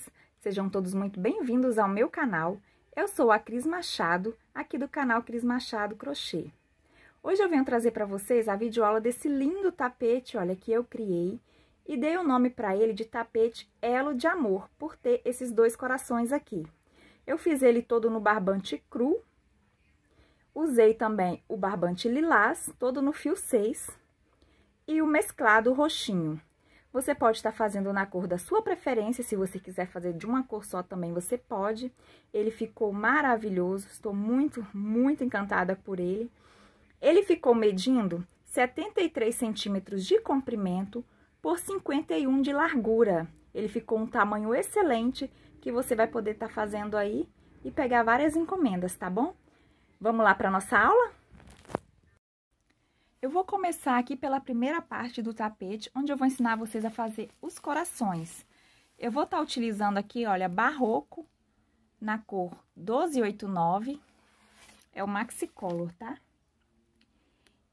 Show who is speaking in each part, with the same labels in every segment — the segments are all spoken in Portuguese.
Speaker 1: vocês. Sejam todos muito bem-vindos ao meu canal. Eu sou a Cris Machado, aqui do canal Cris Machado Crochê. Hoje eu venho trazer para vocês a videoaula desse lindo tapete, olha, que eu criei. E dei o nome para ele de tapete Elo de Amor, por ter esses dois corações aqui. Eu fiz ele todo no barbante cru. Usei também o barbante lilás, todo no fio 6. E o mesclado roxinho. Você pode estar fazendo na cor da sua preferência, se você quiser fazer de uma cor só também, você pode. Ele ficou maravilhoso, estou muito, muito encantada por ele. Ele ficou medindo 73 centímetros de comprimento por 51 de largura. Ele ficou um tamanho excelente que você vai poder estar fazendo aí e pegar várias encomendas, tá bom? Vamos lá para nossa aula? Eu vou começar aqui pela primeira parte do tapete, onde eu vou ensinar vocês a fazer os corações. Eu vou estar tá utilizando aqui, olha, barroco na cor 1289, é o maxi color, tá?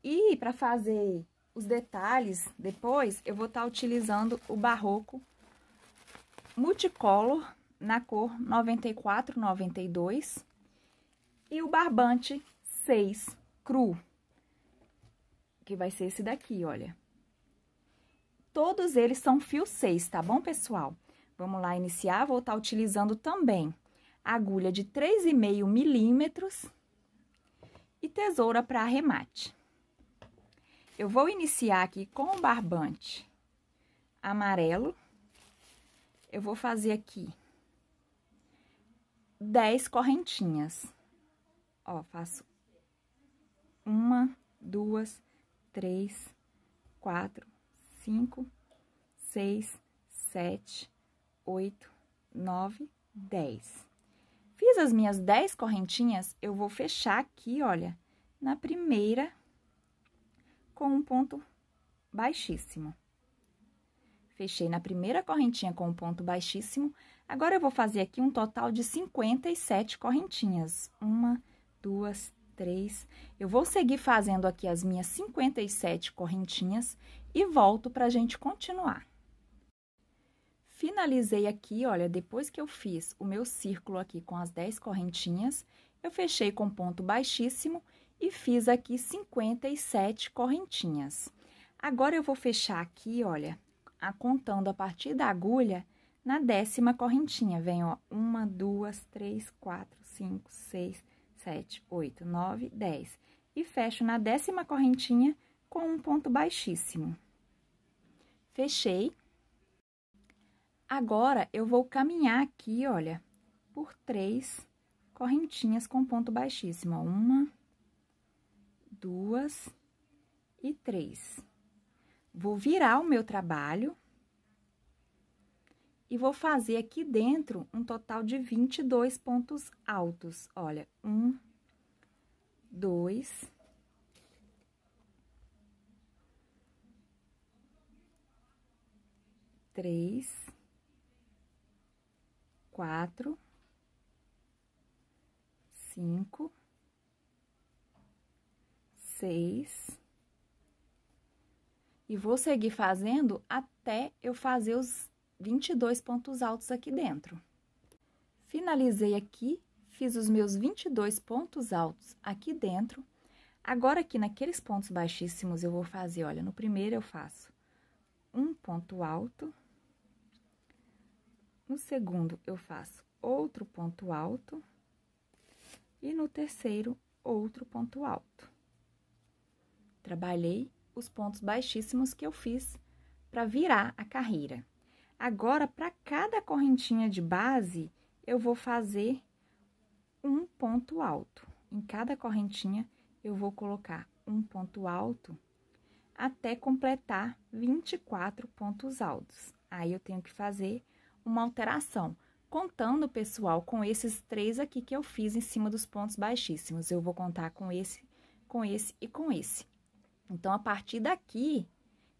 Speaker 1: E para fazer os detalhes depois, eu vou estar tá utilizando o barroco multicolor na cor 9492 e o barbante 6 cru que vai ser esse daqui, olha. Todos eles são fio 6, tá bom, pessoal? Vamos lá iniciar, vou estar tá utilizando também agulha de 3,5 milímetros e tesoura para arremate. Eu vou iniciar aqui com o barbante amarelo. Eu vou fazer aqui 10 correntinhas. Ó, faço uma, duas, três, quatro, cinco, seis, sete, oito, nove, dez. Fiz as minhas dez correntinhas, eu vou fechar aqui, olha, na primeira com um ponto baixíssimo. Fechei na primeira correntinha com um ponto baixíssimo. Agora, eu vou fazer aqui um total de 57 correntinhas. Uma, duas, três. Eu vou seguir fazendo aqui as minhas 57 correntinhas e volto para a gente continuar. Finalizei aqui, olha, depois que eu fiz o meu círculo aqui com as 10 correntinhas, eu fechei com ponto baixíssimo e fiz aqui 57 correntinhas. Agora, eu vou fechar aqui, olha, a, contando a partir da agulha, na décima correntinha, vem, ó, uma, duas, três, quatro, cinco, seis, 7, 8, 9, 10. E fecho na décima correntinha com um ponto baixíssimo. Fechei. Agora, eu vou caminhar aqui, olha, por três correntinhas com ponto baixíssimo. Ó, uma, duas e três. Vou virar o meu trabalho, e vou fazer aqui dentro um total de 22 pontos altos. Olha, um, dois... Três, quatro, cinco, seis. E vou seguir fazendo até eu fazer os 22 pontos altos aqui dentro. Finalizei aqui, fiz os meus 22 pontos altos aqui dentro. Agora, aqui naqueles pontos baixíssimos, eu vou fazer, olha, no primeiro eu faço um ponto alto. No segundo, eu faço outro ponto alto. E no terceiro, outro ponto alto. Trabalhei os pontos baixíssimos que eu fiz para virar a carreira. Agora, para cada correntinha de base, eu vou fazer um ponto alto. Em cada correntinha, eu vou colocar um ponto alto até completar 24 pontos altos. Aí, eu tenho que fazer uma alteração, contando, pessoal, com esses três aqui que eu fiz em cima dos pontos baixíssimos. Eu vou contar com esse, com esse e com esse. Então, a partir daqui,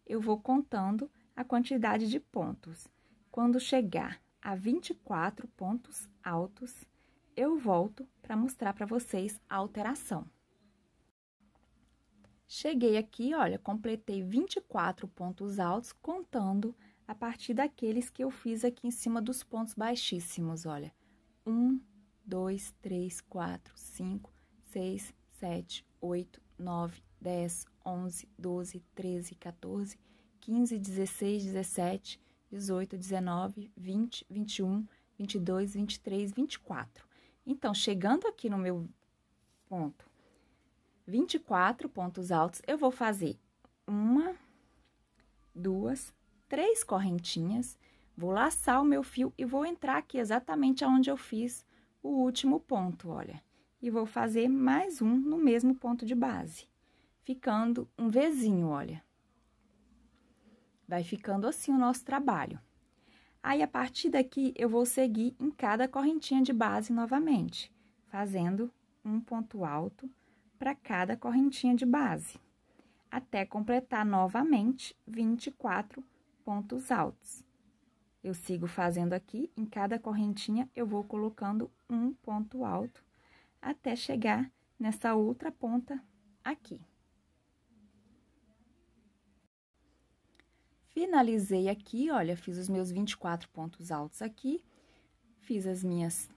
Speaker 1: eu vou contando a quantidade de pontos. Quando chegar a 24 pontos altos, eu volto para mostrar para vocês a alteração. Cheguei aqui, olha, completei 24 pontos altos, contando a partir daqueles que eu fiz aqui em cima dos pontos baixíssimos, olha. 1, 2, 3, 4, 5, 6, 7, 8, 9, 10, 11, 12, 13, 14, 15, 16, 17, 18, 19, 20, 21, 22, 23, 24. Então, chegando aqui no meu ponto 24 pontos altos, eu vou fazer uma, duas, três correntinhas, vou laçar o meu fio e vou entrar aqui exatamente onde eu fiz o último ponto, olha. E vou fazer mais um no mesmo ponto de base, ficando um Vzinho, olha. Vai ficando assim o nosso trabalho. Aí, a partir daqui, eu vou seguir em cada correntinha de base novamente, fazendo um ponto alto para cada correntinha de base, até completar novamente 24 pontos altos. Eu sigo fazendo aqui, em cada correntinha, eu vou colocando um ponto alto, até chegar nessa outra ponta aqui. Finalizei aqui, olha, fiz os meus 24 pontos altos aqui, fiz as minhas,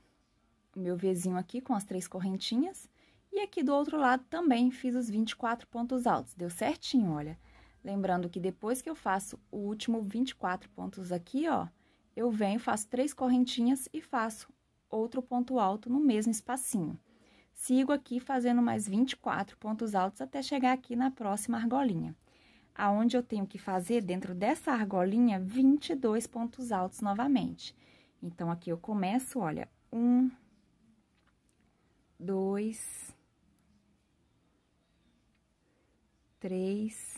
Speaker 1: meu Vzinho aqui com as três correntinhas, e aqui do outro lado também fiz os 24 pontos altos, deu certinho, olha. Lembrando que depois que eu faço o último 24 pontos aqui, ó, eu venho, faço três correntinhas e faço outro ponto alto no mesmo espacinho. Sigo aqui fazendo mais 24 pontos altos até chegar aqui na próxima argolinha aonde eu tenho que fazer dentro dessa argolinha 22 pontos altos novamente. Então, aqui eu começo, olha, um, dois, três,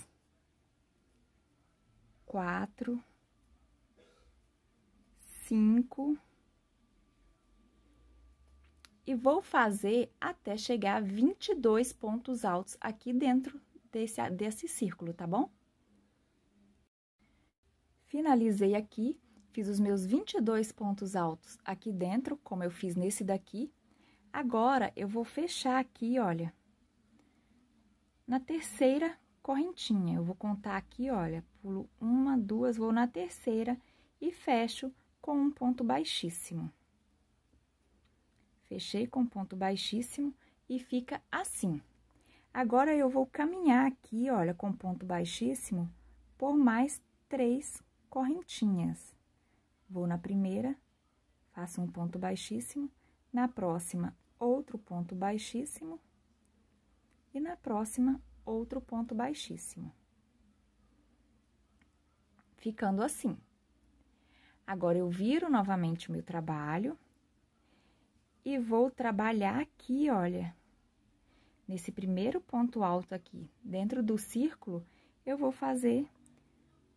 Speaker 1: quatro, cinco, e vou fazer até chegar a 22 pontos altos aqui dentro desse, desse círculo, tá bom? Finalizei aqui, fiz os meus 22 pontos altos aqui dentro, como eu fiz nesse daqui. Agora, eu vou fechar aqui, olha, na terceira correntinha. Eu vou contar aqui, olha, pulo uma, duas, vou na terceira e fecho com um ponto baixíssimo. Fechei com ponto baixíssimo e fica assim. Agora, eu vou caminhar aqui, olha, com ponto baixíssimo, por mais três correntinhas. Vou na primeira, faço um ponto baixíssimo, na próxima, outro ponto baixíssimo, e na próxima, outro ponto baixíssimo. Ficando assim. Agora, eu viro novamente o meu trabalho e vou trabalhar aqui, olha, nesse primeiro ponto alto aqui, dentro do círculo, eu vou fazer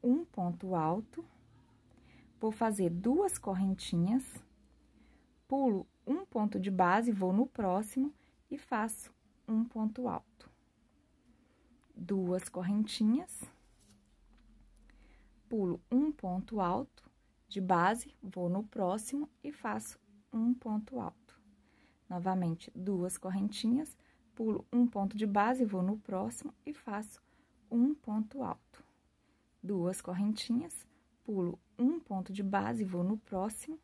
Speaker 1: um ponto alto, vou fazer duas correntinhas, pulo um ponto de base, vou no próximo e faço um ponto alto. Duas correntinhas, pulo um ponto alto de base, vou no próximo e faço um ponto alto. Novamente, duas correntinhas, pulo um ponto de base, vou no próximo e faço um ponto alto. Duas correntinhas, pulo um ponto de base, vou no próximo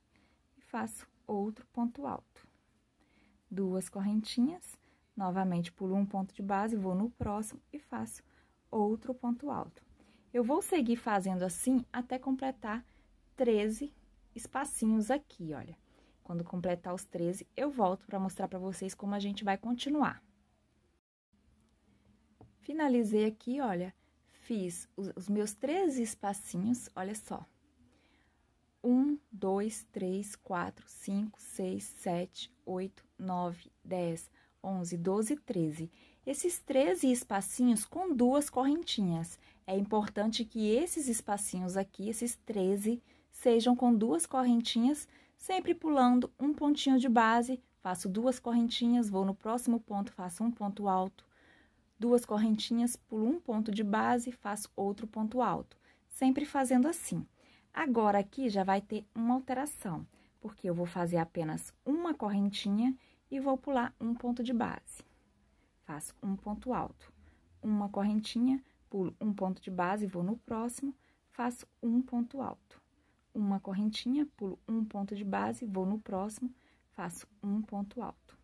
Speaker 1: e faço outro ponto alto. Duas correntinhas, novamente pulo um ponto de base, vou no próximo e faço outro ponto alto. Eu vou seguir fazendo assim até completar 13 espacinhos aqui, olha. Quando completar os 13, eu volto para mostrar para vocês como a gente vai continuar. Finalizei aqui, olha, fiz os, meus 13 espacinhos, olha só. 1, 2, 3, 4, 5, 6, 7, 8, 9, 10, 11, 12, 13. Esses 13 espacinhos com duas correntinhas. É importante que esses espacinhos aqui, esses 13, sejam com duas correntinhas, sempre pulando um pontinho de base, faço duas correntinhas, vou no próximo ponto, faço um ponto alto, duas correntinhas, pulo um ponto de base, faço outro ponto alto, sempre fazendo assim. Agora, aqui já vai ter uma alteração, porque eu vou fazer apenas uma correntinha e vou pular um ponto de base. Faço um ponto alto, uma correntinha, pulo um ponto de base, vou no próximo, faço um ponto alto. Uma correntinha, pulo um ponto de base, vou no próximo, faço um ponto alto.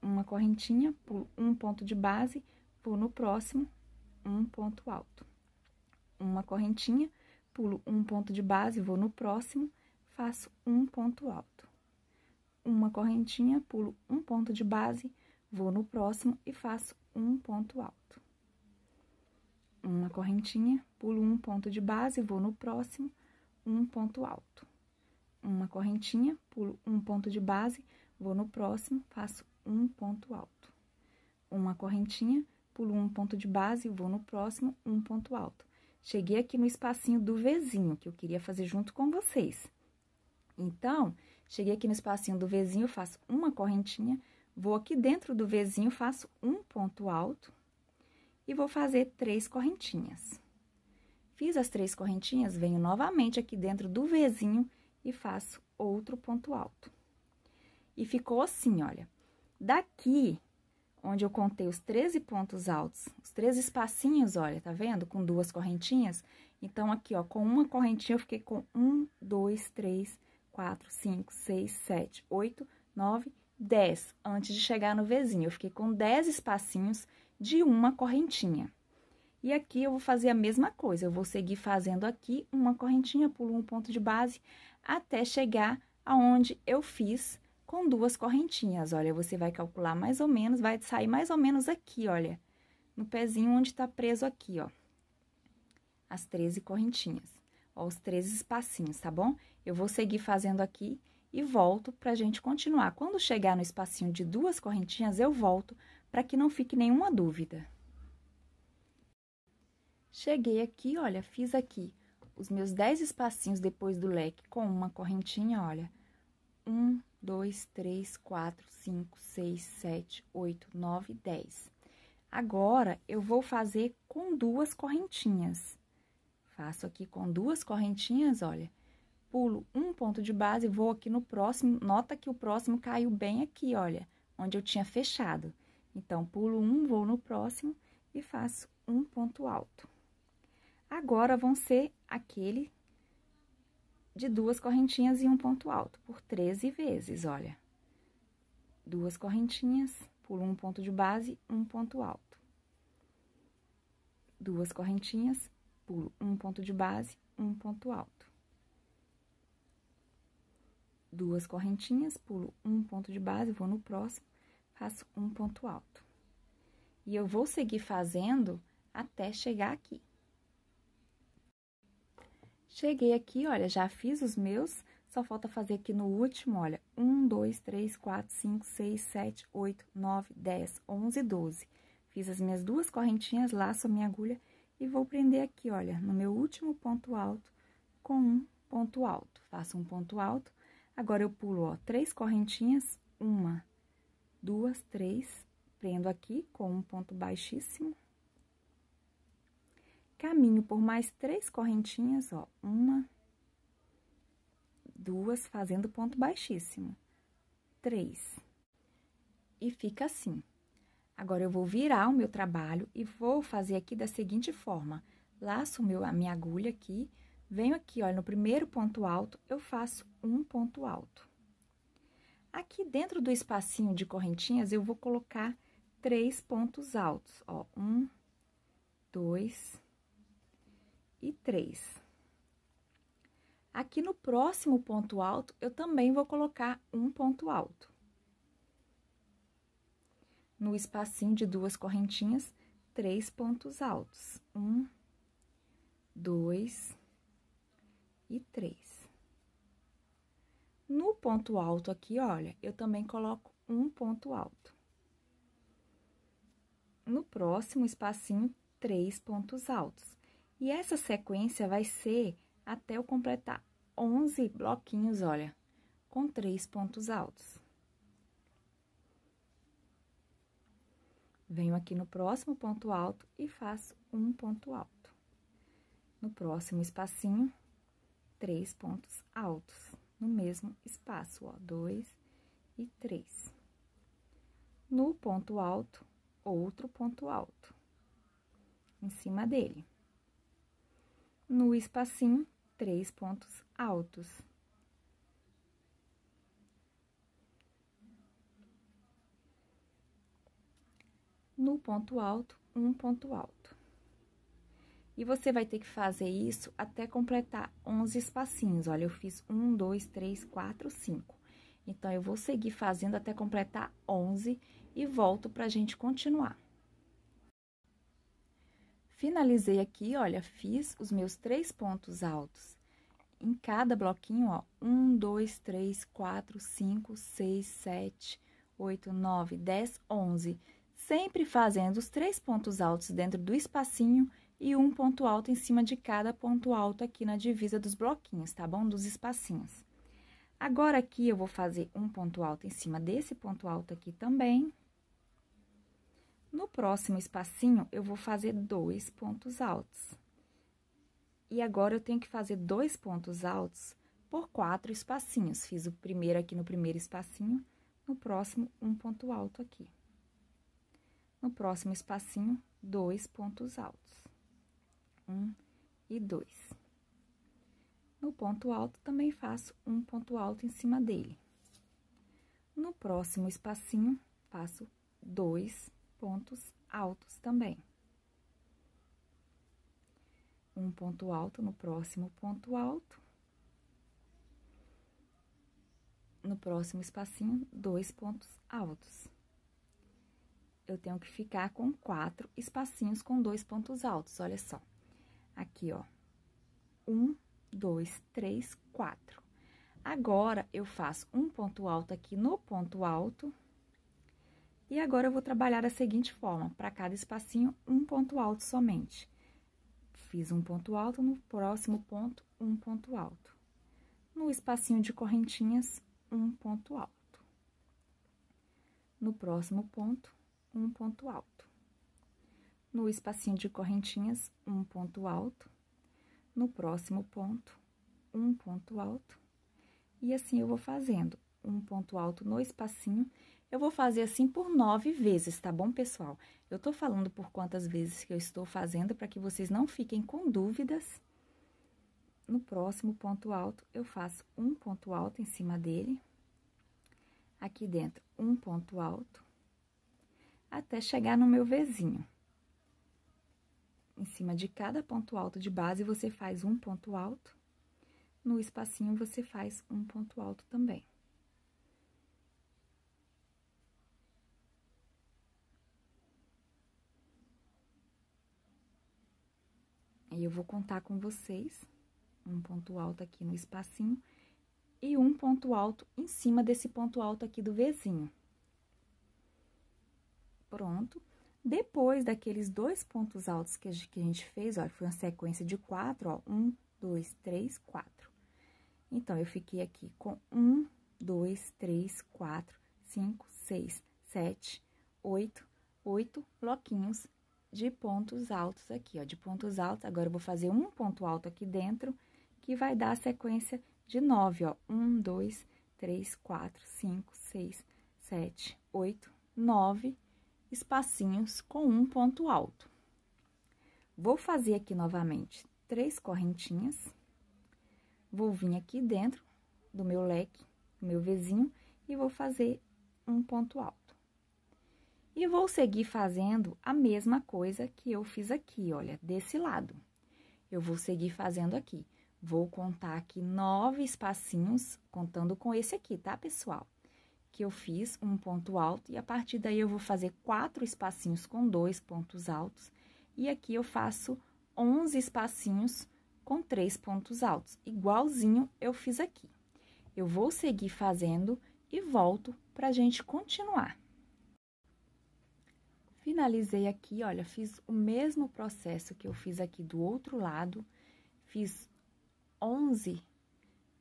Speaker 1: Uma correntinha, pulo um ponto de base, pulo tipo, no próximo, um ponto alto. Uma correntinha, pulo um ponto de base, vou no próximo, faço um ponto alto. Uma correntinha, pulo um ponto de base, vou no próximo e faço um ponto alto. Uma correntinha, pulo um ponto de base, vou no próximo, um ponto alto. Uma correntinha, pulo um ponto de base, vou no próximo, faço um ponto alto. Uma correntinha, pulo um ponto de base, vou no próximo, um ponto alto. Cheguei aqui no espacinho do Vzinho, que eu queria fazer junto com vocês. Então, cheguei aqui no espacinho do Vzinho, faço uma correntinha, vou aqui dentro do Vzinho, faço um ponto alto e vou fazer três correntinhas. Fiz as três correntinhas, venho novamente aqui dentro do Vzinho e faço outro ponto alto. E ficou assim, olha. Daqui, onde eu contei os 13 pontos altos, os 13 espacinhos, olha, tá vendo? Com duas correntinhas. Então, aqui, ó, com uma correntinha eu fiquei com 1, 2, 3, 4, 5, 6, 7, 8, 9, 10. Antes de chegar no Vzinho, eu fiquei com 10 espacinhos de uma correntinha. E aqui eu vou fazer a mesma coisa, eu vou seguir fazendo aqui uma correntinha, pulo um ponto de base, até chegar aonde eu fiz com duas correntinhas. Olha, você vai calcular mais ou menos, vai sair mais ou menos aqui, olha, no pezinho onde tá preso aqui, ó. As 13 correntinhas, ó, os 13 espacinhos, tá bom? Eu vou seguir fazendo aqui e volto pra gente continuar. Quando chegar no espacinho de duas correntinhas, eu volto para que não fique nenhuma dúvida. Cheguei aqui, olha, fiz aqui os meus 10 espacinhos depois do leque com uma correntinha, olha. Um, 2, 3, 4, 5, 6, 7, 8, 9, 10. Agora, eu vou fazer com duas correntinhas. Faço aqui com duas correntinhas, olha. Pulo um ponto de base, vou aqui no próximo, nota que o próximo caiu bem aqui, olha, onde eu tinha fechado. Então, pulo um, vou no próximo e faço um ponto alto. Agora, vão ser aquele de duas correntinhas e um ponto alto, por 13 vezes, olha. Duas correntinhas, pulo um ponto de base, um ponto alto. Duas correntinhas, pulo um ponto de base, um ponto alto. Duas correntinhas, pulo um ponto de base, vou no próximo, faço um ponto alto. E eu vou seguir fazendo até chegar aqui. Cheguei aqui, olha, já fiz os meus, só falta fazer aqui no último, olha, 1, 2, 3, 4, 5, 6, 7, 8, 9, 10, 11, 12. Fiz as minhas duas correntinhas, laço a minha agulha e vou prender aqui, olha, no meu último ponto alto com um ponto alto. Faço um ponto alto, agora eu pulo, ó, três correntinhas, uma, duas, três, prendo aqui com um ponto baixíssimo, Caminho por mais três correntinhas, ó, uma, duas, fazendo ponto baixíssimo, três. E fica assim. Agora, eu vou virar o meu trabalho e vou fazer aqui da seguinte forma. Laço meu, a minha agulha aqui, venho aqui, olha, no primeiro ponto alto, eu faço um ponto alto. Aqui dentro do espacinho de correntinhas, eu vou colocar três pontos altos, ó, um, dois, e três. Aqui no próximo ponto alto, eu também vou colocar um ponto alto. No espacinho de duas correntinhas, três pontos altos. Um, dois e três. No ponto alto aqui, olha, eu também coloco um ponto alto. No próximo espacinho, três pontos altos. E essa sequência vai ser até eu completar 11 bloquinhos, olha, com três pontos altos. Venho aqui no próximo ponto alto e faço um ponto alto. No próximo espacinho, três pontos altos, no mesmo espaço, ó, dois e três. No ponto alto, outro ponto alto, em cima dele no espacinho, três pontos altos. No ponto alto, um ponto alto. E você vai ter que fazer isso até completar 11 espacinhos. Olha, eu fiz um, dois, três, quatro, cinco. Então, eu vou seguir fazendo até completar 11 e volto pra gente continuar. Finalizei aqui, olha, fiz os meus três pontos altos. Em cada bloquinho, ó, um, dois, três, quatro, cinco, seis, sete, oito, nove, dez, onze. Sempre fazendo os três pontos altos dentro do espacinho e um ponto alto em cima de cada ponto alto aqui na divisa dos bloquinhos, tá bom? Dos espacinhos. Agora, aqui, eu vou fazer um ponto alto em cima desse ponto alto aqui também. No próximo espacinho, eu vou fazer dois pontos altos. E agora, eu tenho que fazer dois pontos altos por quatro espacinhos. Fiz o primeiro aqui no primeiro espacinho, no próximo, um ponto alto aqui. No próximo espacinho, dois pontos altos. Um e dois. No ponto alto, também faço um ponto alto em cima dele. No próximo espacinho, faço dois pontos altos também. Um ponto alto no próximo ponto alto. No próximo espacinho, dois pontos altos. Eu tenho que ficar com quatro espacinhos com dois pontos altos, olha só. Aqui, ó. Um, dois, três, quatro. Agora, eu faço um ponto alto aqui no ponto alto e agora eu vou trabalhar da seguinte forma, para cada espacinho, um ponto alto somente. Fiz um ponto alto, no próximo ponto, um ponto alto. No espacinho de correntinhas, um ponto alto. No próximo ponto, um ponto alto. No espacinho de correntinhas, um ponto alto. No próximo ponto, um ponto alto. E assim eu vou fazendo, um ponto alto no espacinho eu vou fazer assim por nove vezes, tá bom, pessoal? Eu tô falando por quantas vezes que eu estou fazendo para que vocês não fiquem com dúvidas. No próximo ponto alto, eu faço um ponto alto em cima dele. Aqui dentro, um ponto alto. Até chegar no meu vizinho. Em cima de cada ponto alto de base, você faz um ponto alto. No espacinho, você faz um ponto alto também. eu vou contar com vocês um ponto alto aqui no espacinho e um ponto alto em cima desse ponto alto aqui do vizinho. Pronto. Depois daqueles dois pontos altos que a gente fez, olha, foi uma sequência de quatro, ó, um, dois, três, quatro. Então, eu fiquei aqui com um, dois, três, quatro, cinco, seis, sete, oito, oito bloquinhos de pontos altos aqui, ó, de pontos altos. Agora, eu vou fazer um ponto alto aqui dentro, que vai dar a sequência de nove, ó. Um, dois, três, quatro, cinco, seis, sete, oito, nove espacinhos com um ponto alto. Vou fazer aqui novamente três correntinhas. Vou vir aqui dentro do meu leque, do meu vizinho, e vou fazer um ponto alto. E vou seguir fazendo a mesma coisa que eu fiz aqui, olha, desse lado. Eu vou seguir fazendo aqui. Vou contar aqui nove espacinhos, contando com esse aqui, tá, pessoal? Que eu fiz um ponto alto e a partir daí eu vou fazer quatro espacinhos com dois pontos altos. E aqui eu faço onze espacinhos com três pontos altos, igualzinho eu fiz aqui. Eu vou seguir fazendo e volto pra gente continuar. Finalizei aqui, olha, fiz o mesmo processo que eu fiz aqui do outro lado, fiz 11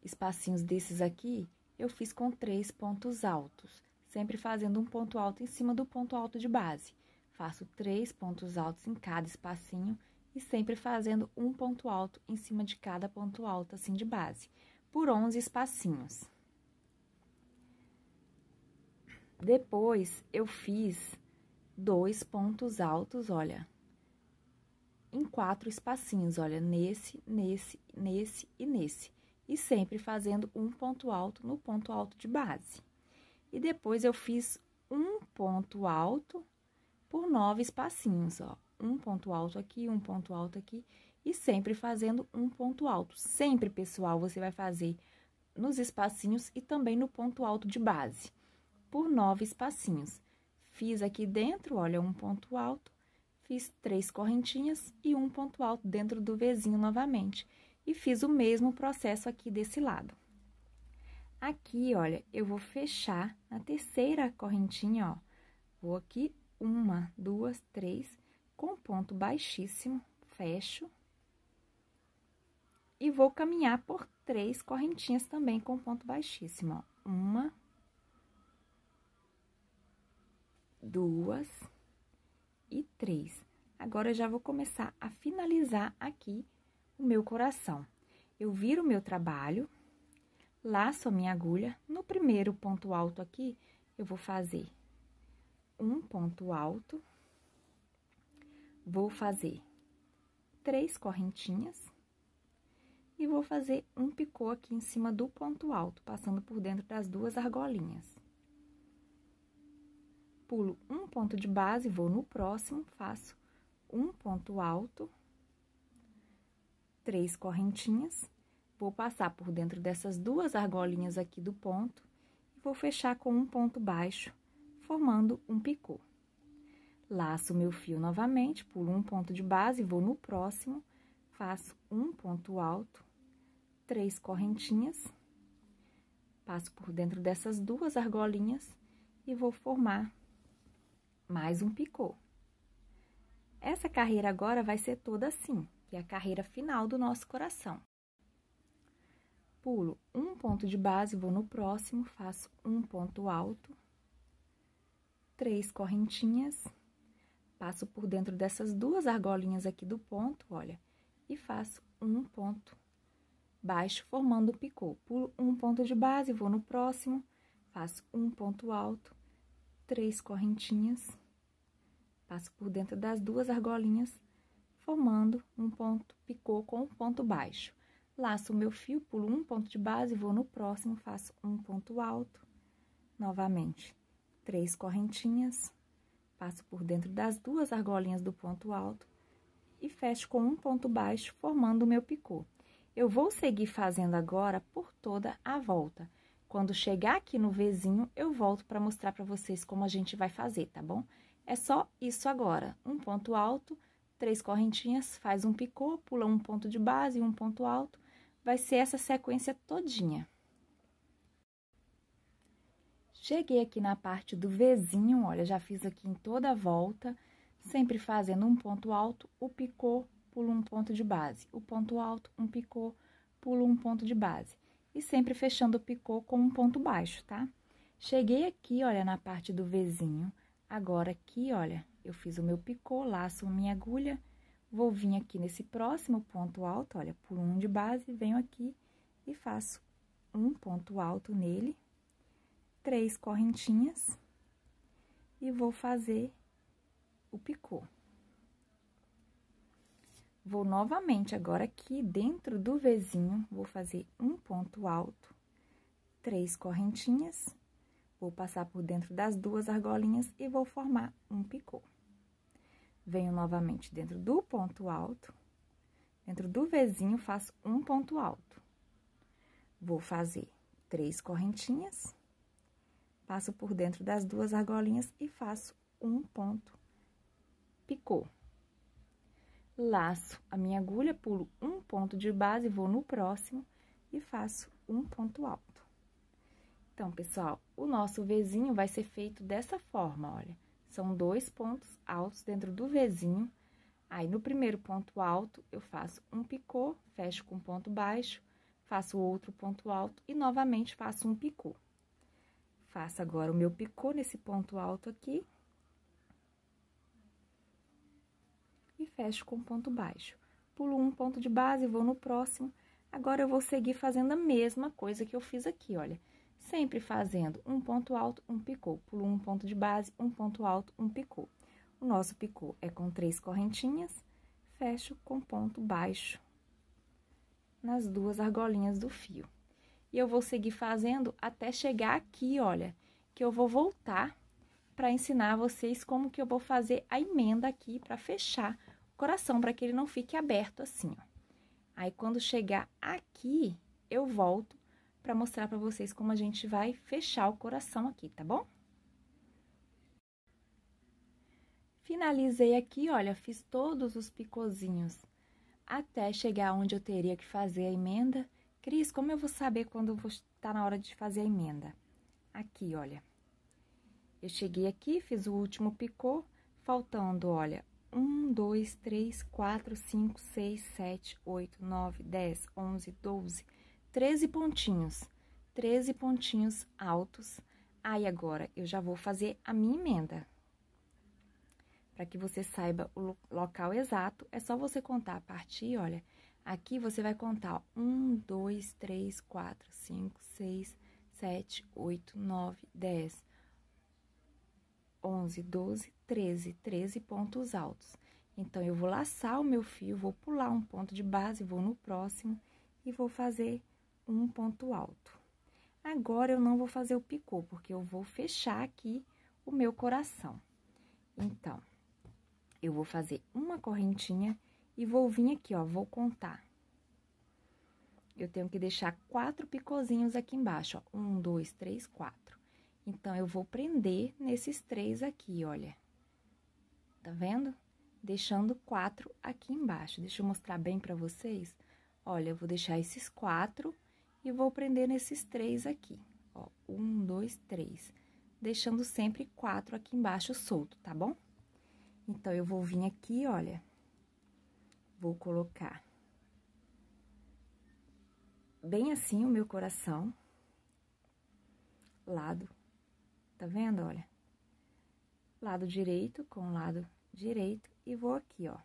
Speaker 1: espacinhos desses aqui, eu fiz com três pontos altos, sempre fazendo um ponto alto em cima do ponto alto de base. Faço três pontos altos em cada espacinho e sempre fazendo um ponto alto em cima de cada ponto alto, assim, de base, por 11 espacinhos. Depois, eu fiz dois pontos altos, olha, em quatro espacinhos, olha, nesse, nesse, nesse e nesse. E sempre fazendo um ponto alto no ponto alto de base. E depois, eu fiz um ponto alto por nove espacinhos, ó. Um ponto alto aqui, um ponto alto aqui, e sempre fazendo um ponto alto. Sempre, pessoal, você vai fazer nos espacinhos e também no ponto alto de base, por nove espacinhos. Fiz aqui dentro, olha, um ponto alto, fiz três correntinhas e um ponto alto dentro do Vzinho novamente. E fiz o mesmo processo aqui desse lado. Aqui, olha, eu vou fechar na terceira correntinha, ó. Vou aqui, uma, duas, três, com ponto baixíssimo, fecho. E vou caminhar por três correntinhas também com ponto baixíssimo, ó. Uma, duas e três. Agora, eu já vou começar a finalizar aqui o meu coração. Eu viro o meu trabalho, laço a minha agulha. No primeiro ponto alto aqui, eu vou fazer um ponto alto, vou fazer três correntinhas e vou fazer um picô aqui em cima do ponto alto, passando por dentro das duas argolinhas pulo um ponto de base, vou no próximo, faço um ponto alto, três correntinhas, vou passar por dentro dessas duas argolinhas aqui do ponto e vou fechar com um ponto baixo, formando um picô. Laço meu fio novamente, pulo um ponto de base, vou no próximo, faço um ponto alto, três correntinhas, passo por dentro dessas duas argolinhas e vou formar mais um picô. Essa carreira agora vai ser toda assim, que é a carreira final do nosso coração. Pulo um ponto de base, vou no próximo, faço um ponto alto, três correntinhas, passo por dentro dessas duas argolinhas aqui do ponto, olha, e faço um ponto baixo, formando o picô. Pulo um ponto de base, vou no próximo, faço um ponto alto, três correntinhas, Passo por dentro das duas argolinhas, formando um ponto picô com um ponto baixo. Laço o meu fio, pulo um ponto de base, vou no próximo, faço um ponto alto. Novamente, três correntinhas, passo por dentro das duas argolinhas do ponto alto e fecho com um ponto baixo, formando o meu picô. Eu vou seguir fazendo agora por toda a volta. Quando chegar aqui no Vzinho, eu volto para mostrar para vocês como a gente vai fazer, tá bom? É só isso agora. Um ponto alto, três correntinhas, faz um picô, pula um ponto de base, um ponto alto. Vai ser essa sequência todinha. Cheguei aqui na parte do Vzinho, olha, já fiz aqui em toda a volta, sempre fazendo um ponto alto, o picô, pulo um ponto de base. O ponto alto, um picô, pulo um ponto de base. E sempre fechando o picô com um ponto baixo, tá? Cheguei aqui, olha, na parte do Vzinho, Agora aqui, olha, eu fiz o meu picô, laço a minha agulha, vou vir aqui nesse próximo ponto alto, olha, por um de base, venho aqui e faço um ponto alto nele, três correntinhas e vou fazer o picô. Vou novamente agora aqui dentro do vizinho, vou fazer um ponto alto, três correntinhas Vou passar por dentro das duas argolinhas e vou formar um picô. Venho novamente dentro do ponto alto, dentro do vizinho faço um ponto alto. Vou fazer três correntinhas, passo por dentro das duas argolinhas e faço um ponto picô. Laço a minha agulha, pulo um ponto de base, vou no próximo e faço um ponto alto. Então, pessoal, o nosso Vzinho vai ser feito dessa forma, olha. São dois pontos altos dentro do Vzinho. Aí, no primeiro ponto alto, eu faço um picô, fecho com ponto baixo, faço outro ponto alto e novamente faço um picô. Faço agora o meu picô nesse ponto alto aqui. E fecho com ponto baixo. Pulo um ponto de base, vou no próximo. Agora, eu vou seguir fazendo a mesma coisa que eu fiz aqui, olha sempre fazendo um ponto alto, um picô. Pulo um ponto de base, um ponto alto, um picô. O nosso picô é com três correntinhas, fecho com ponto baixo nas duas argolinhas do fio. E eu vou seguir fazendo até chegar aqui, olha, que eu vou voltar para ensinar vocês como que eu vou fazer a emenda aqui para fechar o coração, para que ele não fique aberto assim, ó. Aí, quando chegar aqui, eu volto para mostrar para vocês como a gente vai fechar o coração aqui, tá bom? Finalizei aqui, olha, fiz todos os picozinhos até chegar onde eu teria que fazer a emenda. Cris, como eu vou saber quando está na hora de fazer a emenda? Aqui, olha. Eu cheguei aqui, fiz o último picô, faltando, olha, 1, 2, 3, 4, 5, 6, 7, 8, 9, 10, 11, 12, 13 pontinhos, 13 pontinhos altos. Aí, ah, agora, eu já vou fazer a minha emenda. Para que você saiba o local exato, é só você contar a partir, olha, aqui você vai contar 1, 2, 3, 4, 5, 6, 7, 8, 9, 10, 11, 12, 13, 13 pontos altos. Então, eu vou laçar o meu fio, vou pular um ponto de base, vou no próximo e vou fazer um ponto alto. Agora, eu não vou fazer o picô, porque eu vou fechar aqui o meu coração. Então, eu vou fazer uma correntinha e vou vir aqui, ó, vou contar. Eu tenho que deixar quatro picôzinhos aqui embaixo, ó, um, dois, três, quatro. Então, eu vou prender nesses três aqui, olha. Tá vendo? Deixando quatro aqui embaixo. Deixa eu mostrar bem pra vocês. Olha, eu vou deixar esses quatro e vou prender nesses três aqui, ó, um, dois, três, deixando sempre quatro aqui embaixo solto, tá bom? Então, eu vou vir aqui, olha, vou colocar bem assim o meu coração, lado, tá vendo, olha? Lado direito com lado direito e vou aqui, ó.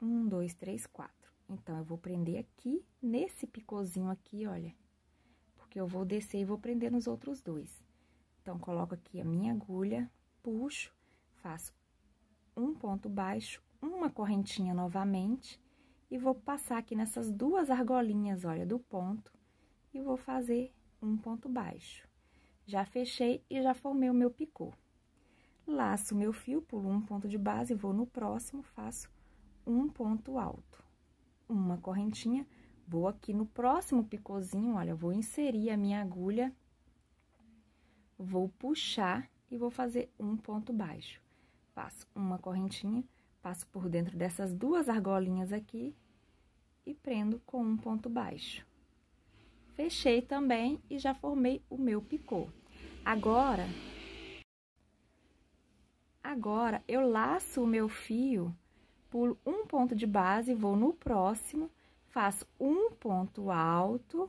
Speaker 1: Um, dois, três, quatro. Então, eu vou prender aqui, nesse picôzinho aqui, olha. Porque eu vou descer e vou prender nos outros dois. Então, coloco aqui a minha agulha, puxo, faço um ponto baixo, uma correntinha novamente. E vou passar aqui nessas duas argolinhas, olha, do ponto. E vou fazer um ponto baixo. Já fechei e já formei o meu picô. Laço meu fio, pulo um ponto de base, vou no próximo, faço um ponto alto uma correntinha, vou aqui no próximo picôzinho, olha, vou inserir a minha agulha, vou puxar e vou fazer um ponto baixo. Faço uma correntinha, passo por dentro dessas duas argolinhas aqui e prendo com um ponto baixo. Fechei também e já formei o meu picô. Agora, agora eu laço o meu fio pulo um ponto de base, vou no próximo, faço um ponto alto,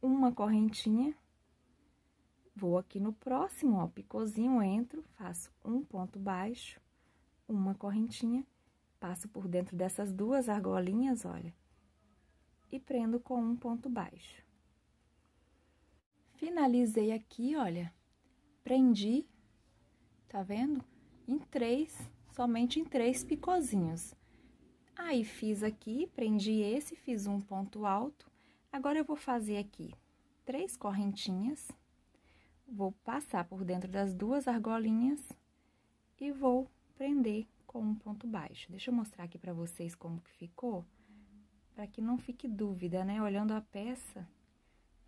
Speaker 1: uma correntinha, vou aqui no próximo, ó, picôzinho, entro, faço um ponto baixo, uma correntinha, passo por dentro dessas duas argolinhas, olha, e prendo com um ponto baixo. Finalizei aqui, olha, prendi, tá vendo? Em três somente em três picozinhos. Aí, fiz aqui, prendi esse, fiz um ponto alto. Agora, eu vou fazer aqui três correntinhas, vou passar por dentro das duas argolinhas e vou prender com um ponto baixo. Deixa eu mostrar aqui pra vocês como que ficou, para que não fique dúvida, né? Olhando a peça,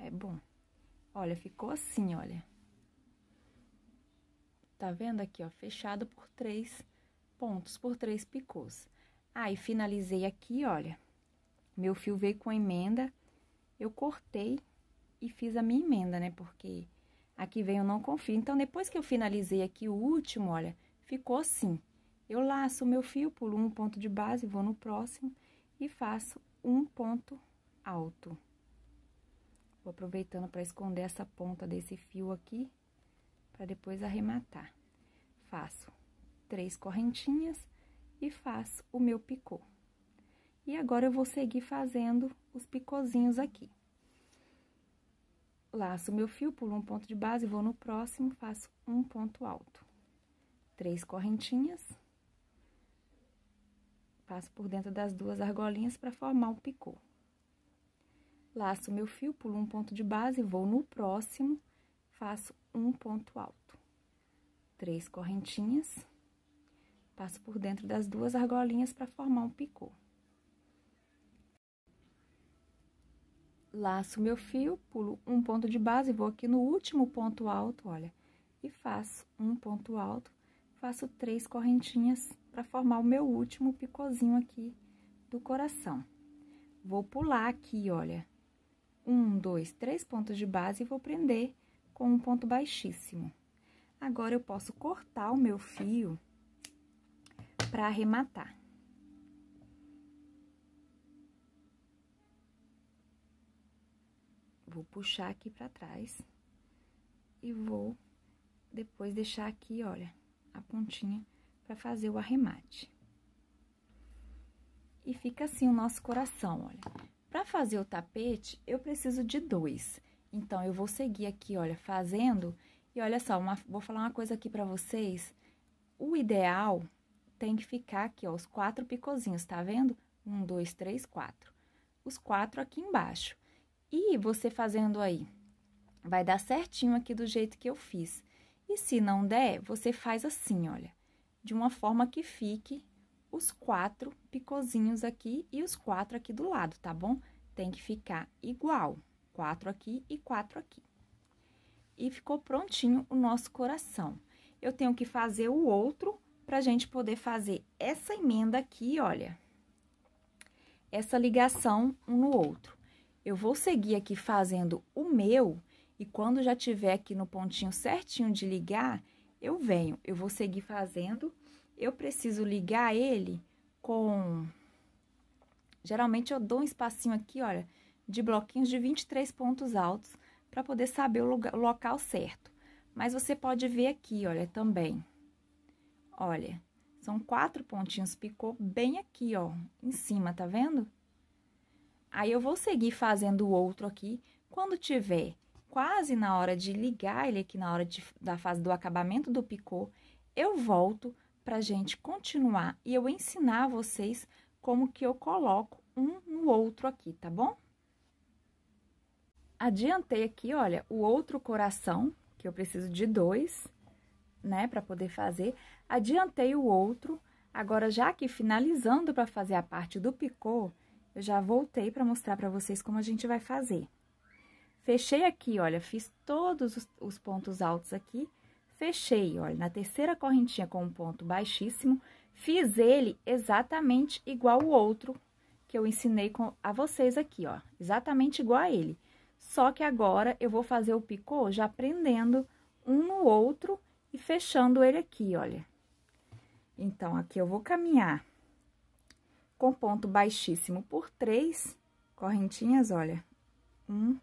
Speaker 1: é bom. Olha, ficou assim, olha. Tá vendo aqui, ó, fechado por três pontos por três picôs. Aí, ah, finalizei aqui, olha, meu fio veio com emenda, eu cortei e fiz a minha emenda, né, porque aqui vem eu não confio. Então, depois que eu finalizei aqui o último, olha, ficou assim. Eu laço o meu fio, pulo um ponto de base, vou no próximo e faço um ponto alto. Vou aproveitando para esconder essa ponta desse fio aqui, para depois arrematar. Faço três correntinhas e faço o meu picô. E agora, eu vou seguir fazendo os picôzinhos aqui. Laço meu fio, pulo um ponto de base, vou no próximo, faço um ponto alto. Três correntinhas. Passo por dentro das duas argolinhas para formar um picô. Laço meu fio, pulo um ponto de base, vou no próximo, faço um ponto alto. Três correntinhas. Passo por dentro das duas argolinhas para formar um picô. Laço meu fio, pulo um ponto de base, vou aqui no último ponto alto, olha, e faço um ponto alto, faço três correntinhas para formar o meu último picôzinho aqui do coração. Vou pular aqui, olha, um, dois, três pontos de base e vou prender com um ponto baixíssimo. Agora, eu posso cortar o meu fio para arrematar. Vou puxar aqui para trás e vou depois deixar aqui, olha, a pontinha para fazer o arremate. E fica assim o nosso coração, olha. Para fazer o tapete, eu preciso de dois. Então, eu vou seguir aqui, olha, fazendo. E olha só, uma, vou falar uma coisa aqui para vocês. O ideal tem que ficar aqui, ó, os quatro picozinhos, tá vendo? Um, dois, três, quatro. Os quatro aqui embaixo. E você fazendo aí, vai dar certinho aqui do jeito que eu fiz. E se não der, você faz assim, olha, de uma forma que fique os quatro picozinhos aqui e os quatro aqui do lado, tá bom? Tem que ficar igual, quatro aqui e quatro aqui. E ficou prontinho o nosso coração. Eu tenho que fazer o outro para gente poder fazer essa emenda aqui, olha, essa ligação um no outro. Eu vou seguir aqui fazendo o meu, e quando já tiver aqui no pontinho certinho de ligar, eu venho, eu vou seguir fazendo. Eu preciso ligar ele com... Geralmente, eu dou um espacinho aqui, olha, de bloquinhos de 23 pontos altos, para poder saber o, lugar, o local certo. Mas você pode ver aqui, olha, também, Olha, são quatro pontinhos picô bem aqui, ó, em cima, tá vendo? Aí, eu vou seguir fazendo o outro aqui. Quando tiver quase na hora de ligar ele aqui, na hora de, da fase do acabamento do picô, eu volto pra gente continuar e eu ensinar vocês como que eu coloco um no outro aqui, tá bom? Adiantei aqui, olha, o outro coração, que eu preciso de dois, né, pra poder fazer. Adiantei o outro, agora já que finalizando para fazer a parte do picô, eu já voltei para mostrar para vocês como a gente vai fazer. Fechei aqui, olha, fiz todos os, os pontos altos aqui, fechei, olha, na terceira correntinha com um ponto baixíssimo, fiz ele exatamente igual o outro que eu ensinei com, a vocês aqui, ó, exatamente igual a ele. Só que agora, eu vou fazer o picô já prendendo um no outro e fechando ele aqui, olha. Então, aqui eu vou caminhar com ponto baixíssimo por três correntinhas, olha. Um,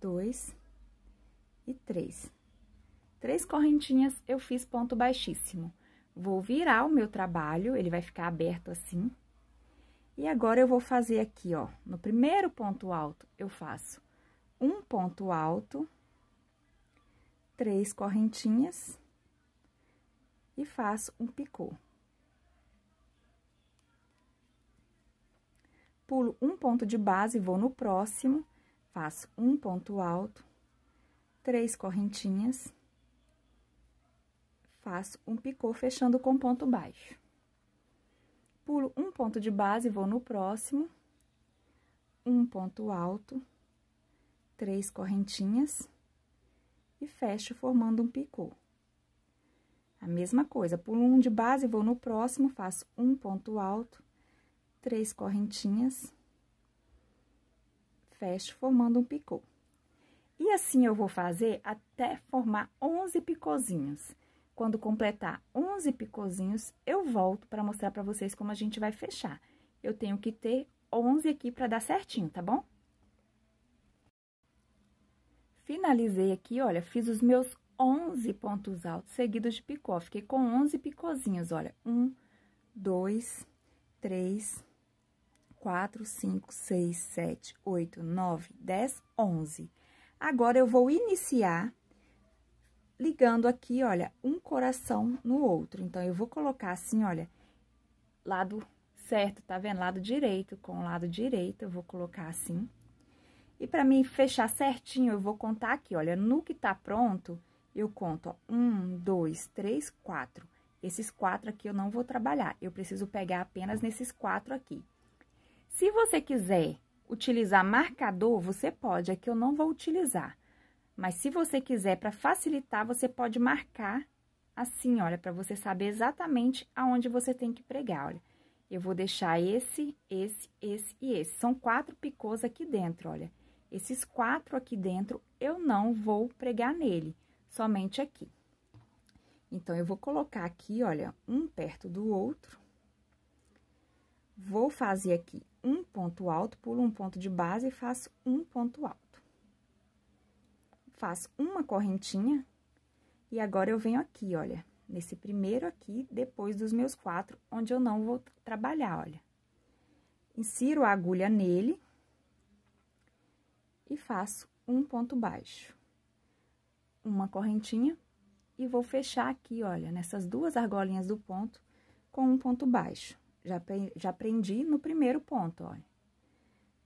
Speaker 1: dois e três. Três correntinhas eu fiz ponto baixíssimo. Vou virar o meu trabalho, ele vai ficar aberto assim. E agora, eu vou fazer aqui, ó, no primeiro ponto alto, eu faço um ponto alto, três correntinhas e faço um picô. Pulo um ponto de base, vou no próximo, faço um ponto alto, três correntinhas, faço um picô fechando com ponto baixo. Pulo um ponto de base, vou no próximo, um ponto alto, três correntinhas e fecho formando um picô. A mesma coisa, pulo um de base, vou no próximo, faço um ponto alto, três correntinhas, fecho formando um picô. E assim eu vou fazer até formar 11 picôzinhos. Quando completar 11 picôzinhos, eu volto para mostrar para vocês como a gente vai fechar. Eu tenho que ter 11 aqui para dar certinho, tá bom? Finalizei aqui, olha, fiz os meus 11 pontos altos seguidos de picô. Fiquei com 11 picôzinhos, olha. Um, dois, três, quatro, cinco, seis, sete, oito, nove, dez, onze. Agora, eu vou iniciar ligando aqui, olha, um coração no outro. Então, eu vou colocar assim, olha, lado certo, tá vendo? Lado direito com o lado direito, eu vou colocar assim. E para mim fechar certinho, eu vou contar aqui, olha, no que tá pronto, eu conto, ó, um, dois, três, quatro. Esses quatro aqui eu não vou trabalhar, eu preciso pegar apenas nesses quatro aqui. Se você quiser utilizar marcador, você pode, aqui eu não vou utilizar. Mas se você quiser, para facilitar, você pode marcar assim, olha, para você saber exatamente aonde você tem que pregar, olha. Eu vou deixar esse, esse, esse e esse. São quatro picôs aqui dentro, olha. Esses quatro aqui dentro, eu não vou pregar nele somente aqui. Então, eu vou colocar aqui, olha, um perto do outro. Vou fazer aqui um ponto alto, pulo um ponto de base e faço um ponto alto. Faço uma correntinha e agora eu venho aqui, olha, nesse primeiro aqui, depois dos meus quatro, onde eu não vou trabalhar, olha. Insiro a agulha nele e faço um ponto baixo uma correntinha e vou fechar aqui, olha, nessas duas argolinhas do ponto com um ponto baixo. Já, já prendi no primeiro ponto, olha.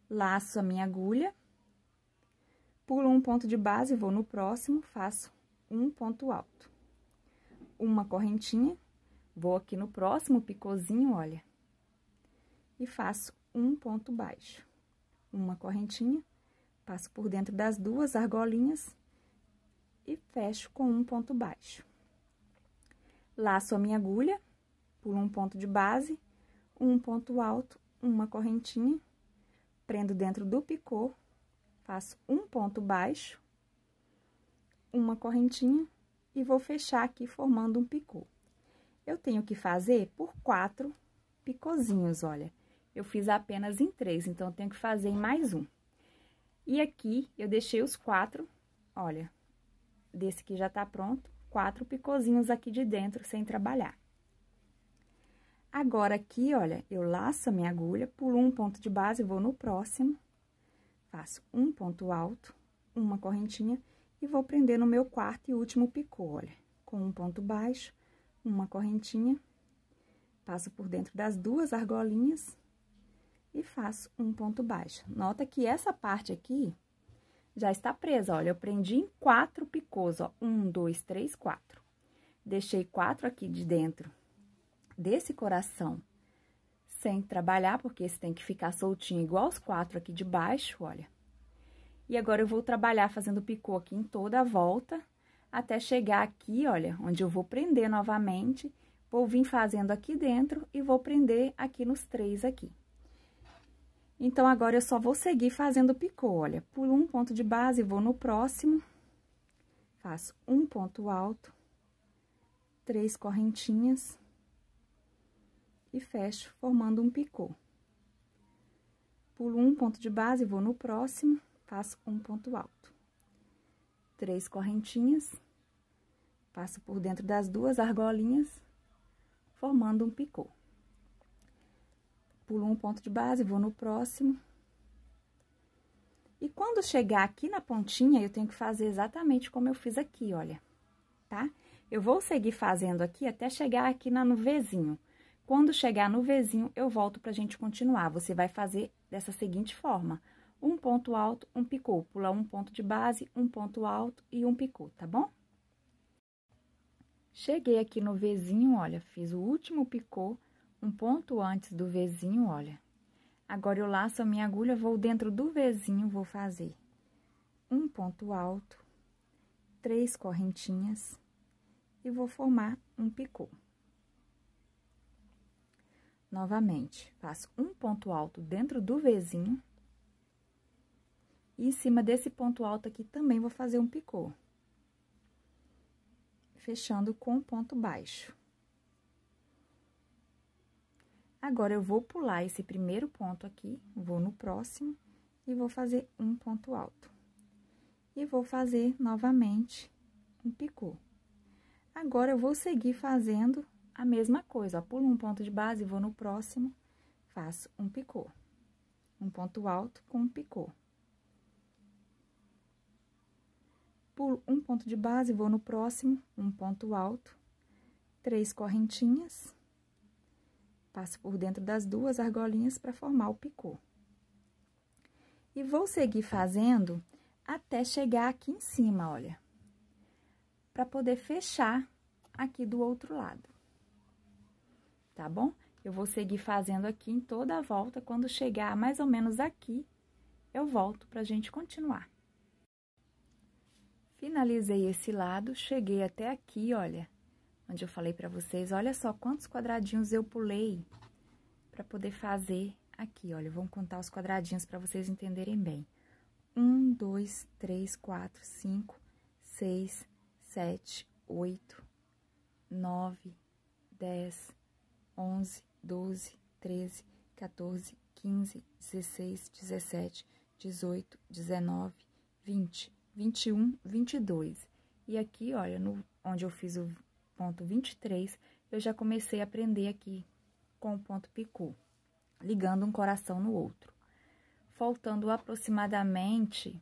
Speaker 1: Laço a minha agulha, pulo um ponto de base, vou no próximo, faço um ponto alto. Uma correntinha, vou aqui no próximo picôzinho, olha, e faço um ponto baixo. Uma correntinha, passo por dentro das duas argolinhas fecho com um ponto baixo. Laço a minha agulha, pulo um ponto de base, um ponto alto, uma correntinha, prendo dentro do picô, faço um ponto baixo, uma correntinha e vou fechar aqui formando um picô. Eu tenho que fazer por quatro picôzinhos, olha. Eu fiz apenas em três, então eu tenho que fazer em mais um. E aqui eu deixei os quatro, olha, desse que já tá pronto, quatro picôzinhos aqui de dentro sem trabalhar. Agora, aqui, olha, eu laço a minha agulha, pulo um ponto de base, vou no próximo, faço um ponto alto, uma correntinha e vou prender no meu quarto e último picô, olha, com um ponto baixo, uma correntinha, passo por dentro das duas argolinhas e faço um ponto baixo. Nota que essa parte aqui, já está presa, olha, eu prendi em quatro picôs, ó, um, dois, três, quatro. Deixei quatro aqui de dentro desse coração sem trabalhar, porque esse tem que ficar soltinho igual os quatro aqui de baixo, olha. E agora eu vou trabalhar fazendo picô aqui em toda a volta, até chegar aqui, olha, onde eu vou prender novamente, vou vir fazendo aqui dentro e vou prender aqui nos três aqui. Então, agora, eu só vou seguir fazendo picô, olha. Pulo um ponto de base, vou no próximo, faço um ponto alto, três correntinhas e fecho formando um picô. Pulo um ponto de base, vou no próximo, faço um ponto alto. Três correntinhas, passo por dentro das duas argolinhas, formando um picô pulo um ponto de base, vou no próximo. E quando chegar aqui na pontinha, eu tenho que fazer exatamente como eu fiz aqui, olha, tá? Eu vou seguir fazendo aqui até chegar aqui na, no Quando chegar no vizinho, eu volto pra gente continuar. Você vai fazer dessa seguinte forma. Um ponto alto, um picô. Pula um ponto de base, um ponto alto e um picô, tá bom? Cheguei aqui no vizinho, olha, fiz o último picô um ponto antes do vizinho, olha. Agora eu laço a minha agulha, vou dentro do vizinho, vou fazer um ponto alto, três correntinhas e vou formar um picô. Novamente, faço um ponto alto dentro do vizinho. E em cima desse ponto alto aqui também vou fazer um picô. Fechando com um ponto baixo. Agora, eu vou pular esse primeiro ponto aqui, vou no próximo e vou fazer um ponto alto. E vou fazer novamente um picô. Agora, eu vou seguir fazendo a mesma coisa, ó, pulo um ponto de base, vou no próximo, faço um picô. Um ponto alto com um picô. Pulo um ponto de base, vou no próximo, um ponto alto, três correntinhas Passo por dentro das duas argolinhas para formar o picô. E vou seguir fazendo até chegar aqui em cima, olha. Para poder fechar aqui do outro lado. Tá bom? Eu vou seguir fazendo aqui em toda a volta. Quando chegar mais ou menos aqui, eu volto pra gente continuar. Finalizei esse lado, cheguei até aqui, olha onde eu falei pra vocês, olha só quantos quadradinhos eu pulei pra poder fazer aqui, olha, vamos contar os quadradinhos pra vocês entenderem bem. Um, dois, três, quatro, cinco, seis, sete, oito, nove, dez, onze, doze, treze, quatorze, quinze, dezesseis, dezessete, dezoito, dezenove, vinte, vinte e um, vinte e dois. E aqui, olha, no, onde eu fiz o ponto 23, eu já comecei a aprender aqui com o ponto picô, ligando um coração no outro. Faltando aproximadamente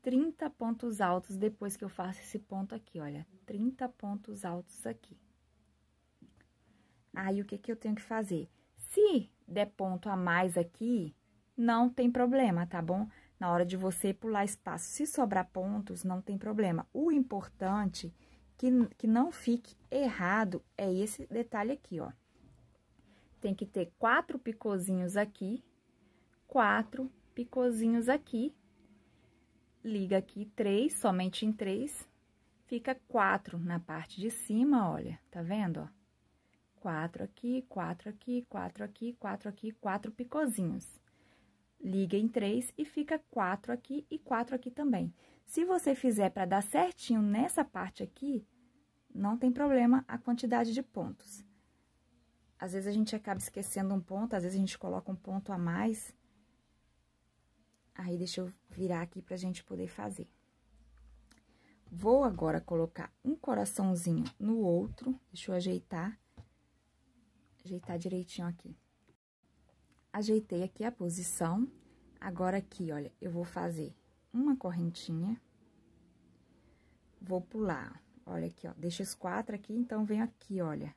Speaker 1: 30 pontos altos depois que eu faço esse ponto aqui, olha, 30 pontos altos aqui. Aí, o que que eu tenho que fazer? Se der ponto a mais aqui, não tem problema, tá bom? Na hora de você pular espaço, se sobrar pontos, não tem problema. O importante que, que não fique errado é esse detalhe aqui, ó. Tem que ter quatro picôzinhos aqui, quatro picôzinhos aqui, liga aqui três, somente em três, fica quatro na parte de cima, olha, tá vendo, ó? Quatro aqui, quatro aqui, quatro aqui, quatro aqui, quatro picôzinhos. Liga em três e fica quatro aqui e quatro aqui também. Se você fizer para dar certinho nessa parte aqui, não tem problema a quantidade de pontos. Às vezes a gente acaba esquecendo um ponto, às vezes a gente coloca um ponto a mais. Aí, deixa eu virar aqui pra gente poder fazer. Vou agora colocar um coraçãozinho no outro, deixa eu ajeitar, ajeitar direitinho aqui. Ajeitei aqui a posição, agora aqui, olha, eu vou fazer uma correntinha, vou pular, Olha aqui, ó, deixa os quatro aqui, então, venho aqui, olha,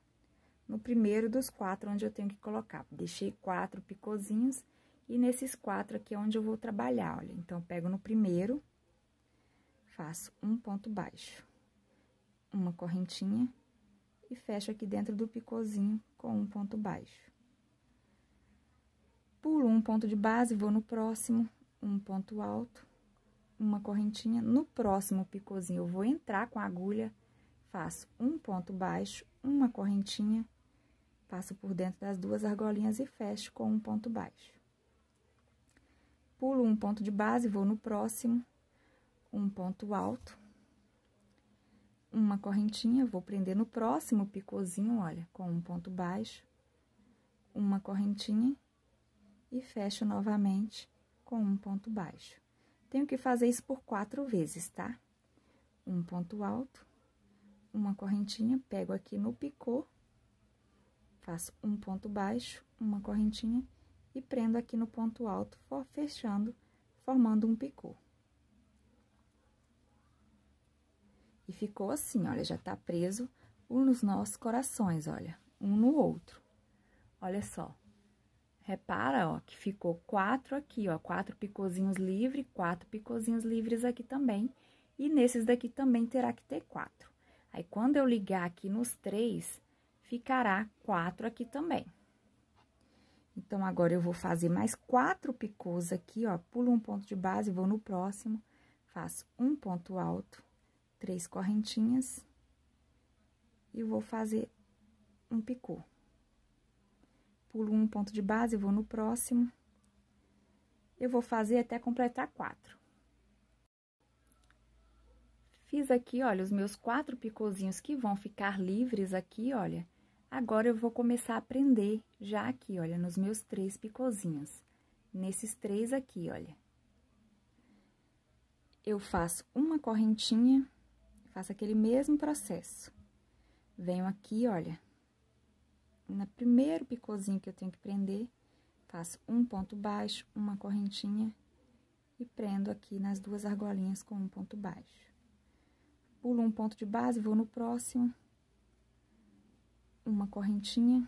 Speaker 1: no primeiro dos quatro onde eu tenho que colocar. Deixei quatro picôzinhos e nesses quatro aqui é onde eu vou trabalhar, olha. Então, pego no primeiro, faço um ponto baixo, uma correntinha e fecho aqui dentro do picôzinho com um ponto baixo. Pulo um ponto de base, vou no próximo, um ponto alto, uma correntinha. No próximo picôzinho, eu vou entrar com a agulha, faço um ponto baixo, uma correntinha, passo por dentro das duas argolinhas e fecho com um ponto baixo. Pulo um ponto de base, vou no próximo, um ponto alto, uma correntinha, vou prender no próximo picôzinho, olha, com um ponto baixo, uma correntinha e fecho novamente com um ponto baixo. Tenho que fazer isso por quatro vezes, tá? Um ponto alto, uma correntinha, pego aqui no picô, faço um ponto baixo, uma correntinha e prendo aqui no ponto alto, fechando, formando um picô. E ficou assim, olha, já tá preso um nos nossos corações, olha, um no outro. Olha só. Repara, ó, que ficou quatro aqui, ó, quatro picôzinhos livres, quatro picôzinhos livres aqui também. E nesses daqui também terá que ter quatro. Aí, quando eu ligar aqui nos três, ficará quatro aqui também. Então, agora eu vou fazer mais quatro picôs aqui, ó, pulo um ponto de base, vou no próximo, faço um ponto alto, três correntinhas, e vou fazer um picô pulo um ponto de base, vou no próximo. Eu vou fazer até completar quatro. Fiz aqui, olha, os meus quatro picôzinhos que vão ficar livres aqui, olha. Agora, eu vou começar a prender já aqui, olha, nos meus três picôzinhos. Nesses três aqui, olha. Eu faço uma correntinha, faço aquele mesmo processo. Venho aqui, olha, no primeiro picôzinho que eu tenho que prender, faço um ponto baixo, uma correntinha e prendo aqui nas duas argolinhas com um ponto baixo. Pulo um ponto de base, vou no próximo, uma correntinha,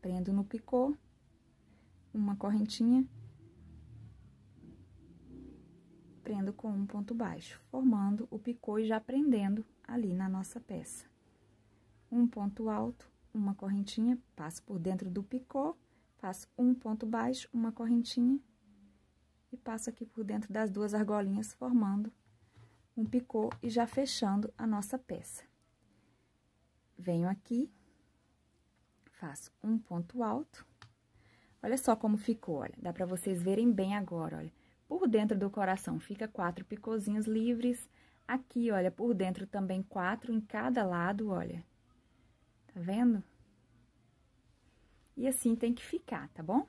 Speaker 1: prendo no picô, uma correntinha, prendo com um ponto baixo, formando o picô e já prendendo ali na nossa peça. Um ponto alto, uma correntinha, passo por dentro do picô, faço um ponto baixo, uma correntinha e passo aqui por dentro das duas argolinhas, formando um picô e já fechando a nossa peça. Venho aqui, faço um ponto alto. Olha só como ficou, olha, dá para vocês verem bem agora, olha. Por dentro do coração fica quatro picôzinhos livres, aqui, olha, por dentro também quatro em cada lado, olha. Tá vendo? E assim tem que ficar, tá bom?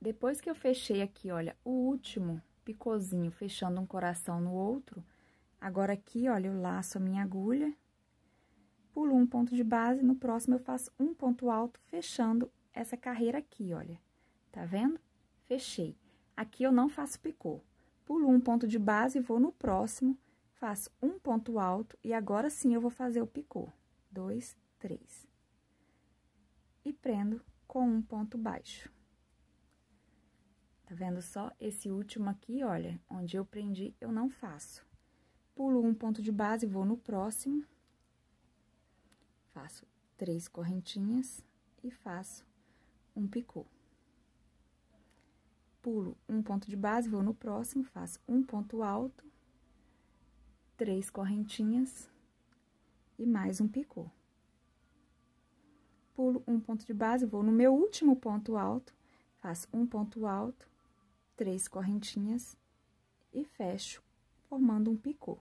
Speaker 1: Depois que eu fechei aqui, olha, o último picôzinho fechando um coração no outro, agora aqui, olha, eu laço a minha agulha, pulo um ponto de base, no próximo eu faço um ponto alto, fechando essa carreira aqui, olha, tá vendo? Fechei. Aqui eu não faço picô, pulo um ponto de base e vou no próximo, Faço um ponto alto e agora sim eu vou fazer o picô. Dois, três. E prendo com um ponto baixo. Tá vendo só? Esse último aqui, olha, onde eu prendi, eu não faço. Pulo um ponto de base, vou no próximo. Faço três correntinhas e faço um picô. Pulo um ponto de base, vou no próximo, faço um ponto alto três correntinhas e mais um picô. Pulo um ponto de base, vou no meu último ponto alto, faço um ponto alto, três correntinhas e fecho, formando um picô.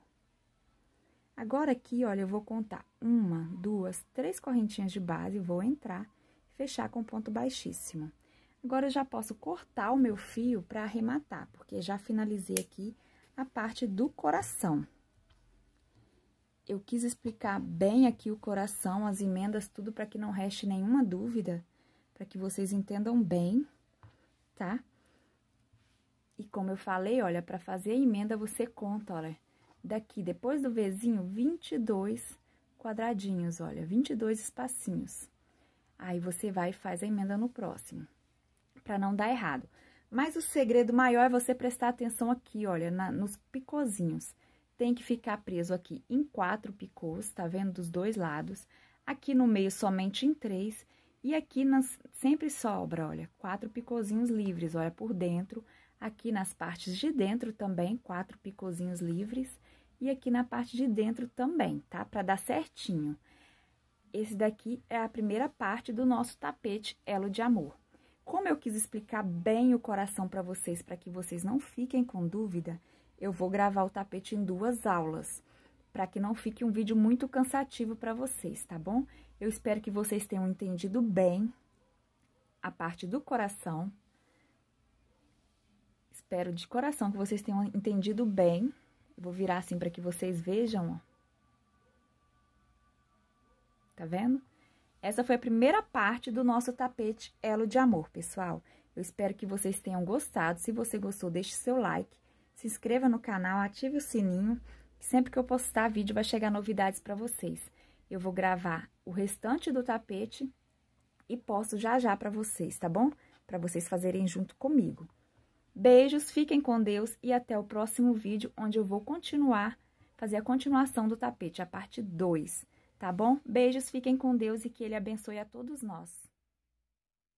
Speaker 1: Agora aqui, olha, eu vou contar uma, duas, três correntinhas de base, vou entrar e fechar com ponto baixíssimo. Agora, eu já posso cortar o meu fio para arrematar, porque já finalizei aqui a parte do coração eu quis explicar bem aqui o coração, as emendas, tudo para que não reste nenhuma dúvida, para que vocês entendam bem, tá? E como eu falei, olha, para fazer a emenda você conta, olha, daqui depois do Vzinho, 22 quadradinhos, olha, 22 espacinhos. Aí você vai e faz a emenda no próximo, para não dar errado. Mas o segredo maior é você prestar atenção aqui, olha, na, nos picozinhos tem que ficar preso aqui em quatro picôs, tá vendo? Dos dois lados. Aqui no meio somente em três. E aqui nas, sempre sobra, olha, quatro picôzinhos livres, olha, por dentro. Aqui nas partes de dentro também, quatro picôzinhos livres. E aqui na parte de dentro também, tá? Pra dar certinho. Esse daqui é a primeira parte do nosso tapete elo de amor. Como eu quis explicar bem o coração para vocês, para que vocês não fiquem com dúvida, eu vou gravar o tapete em duas aulas, para que não fique um vídeo muito cansativo para vocês, tá bom? Eu espero que vocês tenham entendido bem a parte do coração. Espero de coração que vocês tenham entendido bem. Eu vou virar assim para que vocês vejam, ó. Tá vendo? Essa foi a primeira parte do nosso tapete Elo de Amor, pessoal. Eu espero que vocês tenham gostado. Se você gostou, deixe seu like se inscreva no canal, ative o sininho, que sempre que eu postar vídeo vai chegar novidades para vocês. Eu vou gravar o restante do tapete e posto já já para vocês, tá bom? Para vocês fazerem junto comigo. Beijos, fiquem com Deus e até o próximo vídeo, onde eu vou continuar, fazer a continuação do tapete, a parte 2, tá bom? Beijos, fiquem com Deus e que Ele abençoe a todos nós.